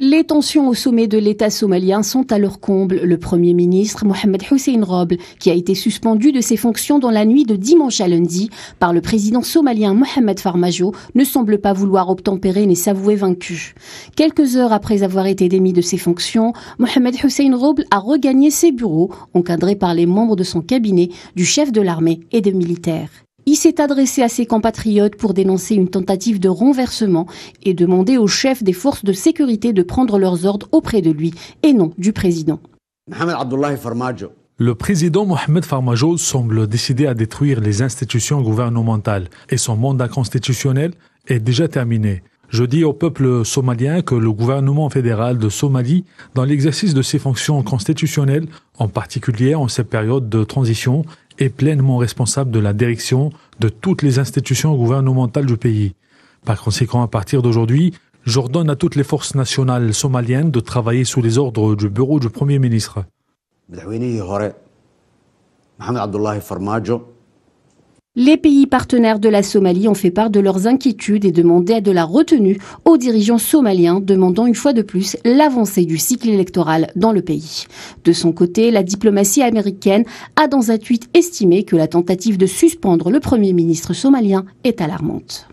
Les tensions au sommet de l'État somalien sont à leur comble. Le Premier ministre Mohamed Hussein Roble, qui a été suspendu de ses fonctions dans la nuit de dimanche à lundi par le président somalien Mohamed Farmajo, ne semble pas vouloir obtempérer ni s'avouer vaincu. Quelques heures après avoir été démis de ses fonctions, Mohamed Hussein Roble a regagné ses bureaux, encadrés par les membres de son cabinet, du chef de l'armée et des militaires. Il s'est adressé à ses compatriotes pour dénoncer une tentative de renversement et demander aux chefs des forces de sécurité de prendre leurs ordres auprès de lui et non du président. Le président Mohamed Farmajo semble décidé à détruire les institutions gouvernementales et son mandat constitutionnel est déjà terminé. Je dis au peuple somalien que le gouvernement fédéral de Somalie, dans l'exercice de ses fonctions constitutionnelles, en particulier en cette période de transition, est pleinement responsable de la direction de toutes les institutions gouvernementales du pays. Par conséquent, à partir d'aujourd'hui, j'ordonne à toutes les forces nationales somaliennes de travailler sous les ordres du bureau du Premier ministre. Les pays partenaires de la Somalie ont fait part de leurs inquiétudes et demandé de la retenue aux dirigeants somaliens, demandant une fois de plus l'avancée du cycle électoral dans le pays. De son côté, la diplomatie américaine a dans un tweet estimé que la tentative de suspendre le Premier ministre somalien est alarmante.